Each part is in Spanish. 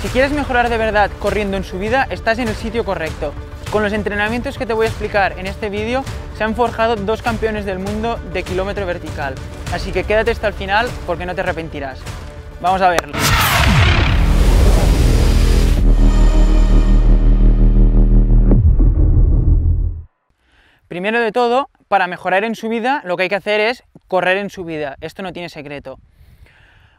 Si quieres mejorar de verdad corriendo en subida, estás en el sitio correcto. Con los entrenamientos que te voy a explicar en este vídeo, se han forjado dos campeones del mundo de kilómetro vertical. Así que quédate hasta el final porque no te arrepentirás. Vamos a verlo. Primero de todo, para mejorar en subida, lo que hay que hacer es correr en subida. Esto no tiene secreto.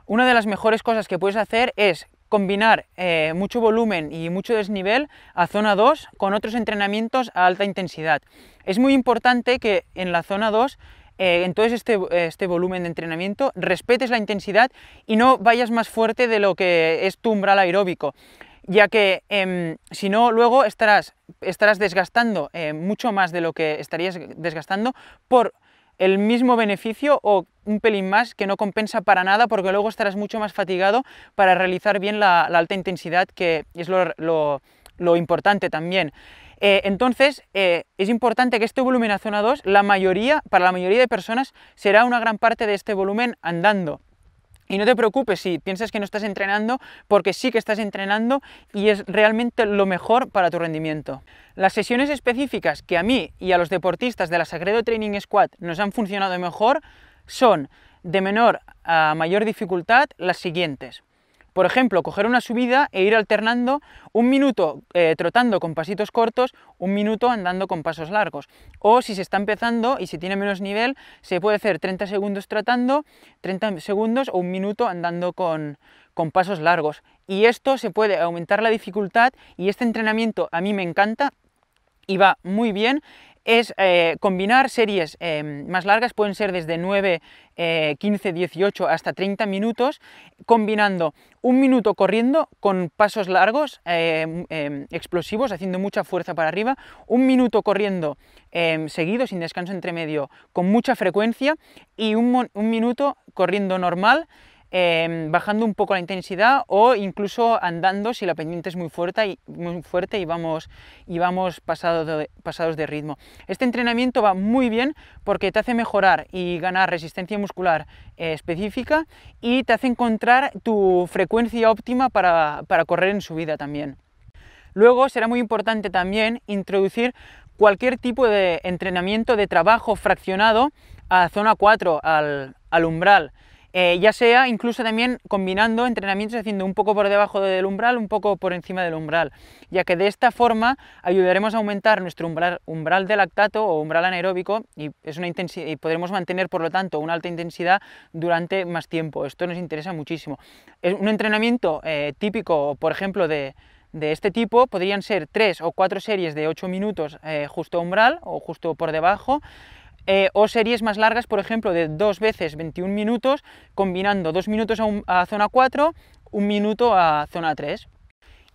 Una de las mejores cosas que puedes hacer es combinar eh, mucho volumen y mucho desnivel a zona 2 con otros entrenamientos a alta intensidad. Es muy importante que en la zona 2 eh, en todo este, este, volumen de entrenamiento, respetes la intensidad y no vayas más fuerte de lo que es tu umbral aeróbico, ya que em, si no luego estarás, estarás desgastando eh, mucho más de lo que estarías desgastando por el mismo beneficio o un pelín más que no compensa para nada porque luego estarás mucho más fatigado para realizar bien la, alta intensidad que es lo, importante también. Eh, entonces, eh, es importante que este volumen a zona 2, la mayoría, para la mayoría de personas, será una gran parte de este volumen andando. Y no te preocupes si piensas que no estás entrenando, porque sí que estás entrenando y es realmente lo mejor para tu rendimiento. Las sesiones específicas que a mí y a los deportistas de la Sagredo Training Squad nos han funcionado mejor son de menor a mayor dificultad las siguientes. Por ejemplo, coger una subida e ir alternando un minuto eh, trotando con pasitos cortos, un minuto andando con pasos largos. O si se está empezando y se tiene menos nivel, se puede hacer 30 segundos tratando, 30 segundos o un minuto andando con, con pasos largos. Y esto se puede aumentar la dificultad y este entrenamiento a mí me encanta y va muy bien es eh, combinar series eh, más largas, pueden ser desde 9, 15, 18 hasta 30 minutos, combinando un minuto corriendo con pasos largos, eh, explosivos, haciendo mucha fuerza para arriba, un minuto corriendo seguido, sin descanso entre medio, con mucha frecuencia, y un minuto corriendo normal, Em, bajando un poco la intensidad o incluso andando si la pendiente es muy fuerte y, muy fuerte y vamos, pasados de ritmo. Este entrenamiento va muy bien porque te hace mejorar y ganar resistencia muscular eh, específica y te hace encontrar tu frecuencia óptima para, correr en subida también. Luego será muy importante también introducir cualquier tipo de entrenamiento de trabajo fraccionado a zona 4, al umbral. Eh, ya sea incluso también combinando entrenamientos haciendo un poco por debajo del umbral, un poco por encima del umbral, ya que de esta forma ayudaremos a aumentar nuestro umbral, umbral de lactato o umbral anaeróbico y, es una y podremos mantener por lo tanto una alta intensidad durante más tiempo. Esto nos interesa muchísimo. un entrenamiento eh, típico, por ejemplo, de, este tipo podrían ser tres o cuatro series de ocho minutos eh, justo umbral o justo por debajo eh, o series más largas, por ejemplo, de dos veces 21 minutos, combinando 2 minutos a, a zona 4, 1 minuto a zona 3.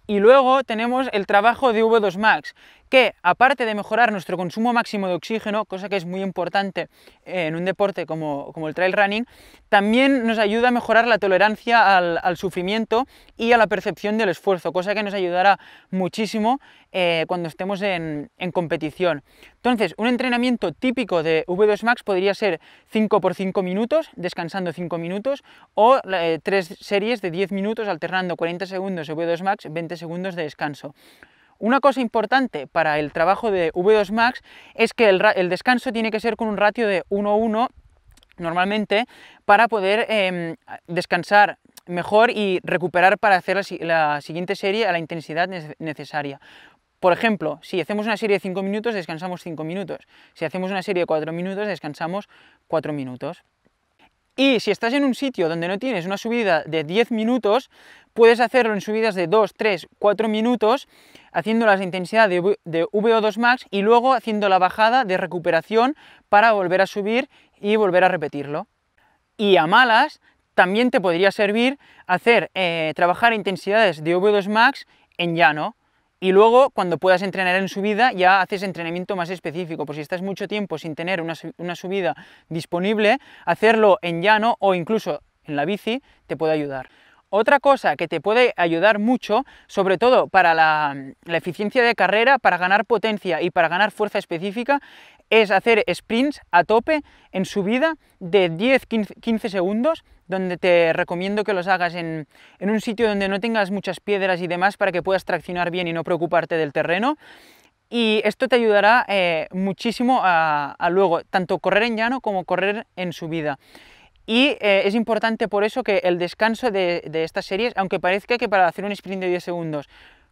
Y luego tenemos el trabajo de V2 Max, que aparte de mejorar nuestro consumo máximo de oxígeno, cosa que es muy importante eh, en un deporte como, el trail running, también nos ayuda a mejorar la tolerancia al, sufrimiento y a la percepción del esfuerzo, cosa que nos ayudará muchísimo eh, cuando estemos en, competición. Entonces, un entrenamiento típico de V2 Max podría ser 5 por 5 minutos, descansando 5 minutos, o eh, tres series de 10 minutos alternando 40 segundos de V2 Max, 20 segundos de descanso. Una cosa importante para el trabajo de V2 Max es que el, descanso tiene que ser con un ratio de 1-1 normalmente para poder em, descansar mejor y recuperar para hacer la, siguiente serie a la intensidad necesaria. Por ejemplo, si hacemos una serie de 5 minutos, descansamos 5 minutos. Si hacemos una serie de 4 minutos, descansamos 4 minutos. Y si estás en un sitio donde no tienes una subida de 10 minutos, puedes hacerlo en subidas de 2, 3, 4 minutos, haciendo las intensidades de, VO2 max y luego haciendo la bajada de recuperación para volver a subir y volver a repetirlo. Y a malas, también te podría servir hacer eh, trabajar intensidades de VO2 max en llano, y luego, cuando puedas entrenar en subida, ya haces entrenamiento más específico. Por si estás mucho tiempo sin tener una, subida disponible, hacerlo en llano o incluso en la bici te puede ayudar. Otra cosa que te puede ayudar mucho, sobre todo para la, la, eficiencia de carrera, para ganar potencia y para ganar fuerza específica, es hacer sprints a tope en subida de 10-15 segundos donde te recomiendo que los hagas en, un sitio donde no tengas muchas piedras y demás para que puedas traccionar bien y no preocuparte del terreno. Y esto te ayudará eh, muchísimo a, luego, tanto correr en llano como correr en subida. Y eh, es importante por eso que el descanso de, de estas series, aunque parezca que para hacer un sprint de 10 segundos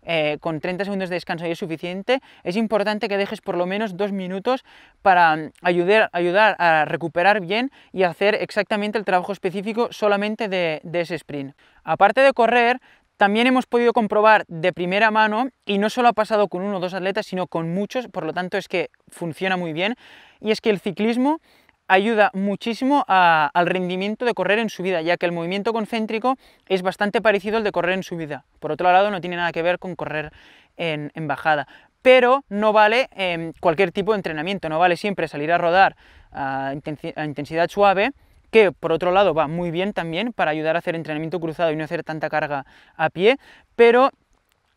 eh, con 30 segundos de descanso y es suficiente, es importante que dejes por lo menos dos minutos para mm, ayudar, a recuperar bien y hacer exactamente el trabajo específico solamente de, de ese sprint. Aparte de correr, también hemos podido comprobar de primera mano, y no solo ha pasado con uno o dos atletas, sino con muchos, por lo tanto es que funciona muy bien, y es que el ciclismo ayuda muchísimo al rendimiento de correr en subida, ya que el movimiento concéntrico es bastante parecido al de correr en subida. Por otro lado, no tiene nada que ver con correr en, bajada. Pero no vale em, cualquier tipo de entrenamiento, no vale siempre salir a rodar a, intensidad suave, que por otro lado va muy bien también para ayudar a hacer entrenamiento cruzado y no hacer tanta carga a pie, pero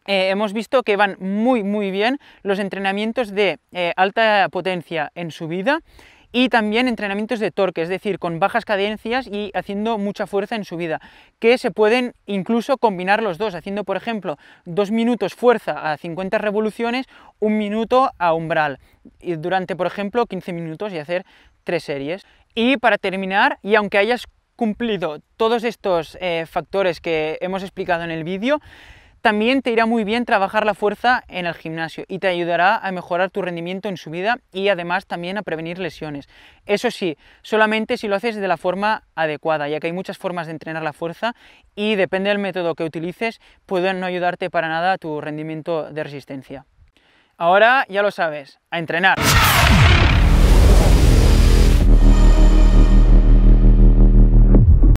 eh, hemos visto que van muy muy bien los entrenamientos de eh, alta potencia en subida y también entrenamientos de torque, es decir, con bajas cadencias y haciendo mucha fuerza en su vida, que se pueden incluso combinar los dos, haciendo, por ejemplo, dos minutos fuerza a 50 revoluciones, un minuto a umbral, y durante, por ejemplo, 15 minutos y hacer tres series. Y para terminar, y aunque hayas cumplido todos estos eh, factores que hemos explicado en el vídeo, también te irá muy bien trabajar la fuerza en el gimnasio y te ayudará a mejorar tu rendimiento en subida y además también a prevenir lesiones. Eso sí, solamente si lo haces de la forma adecuada, ya que hay muchas formas de entrenar la fuerza y depende del método que utilices, pueden no ayudarte para nada a tu rendimiento de resistencia. Ahora ya lo sabes, a entrenar.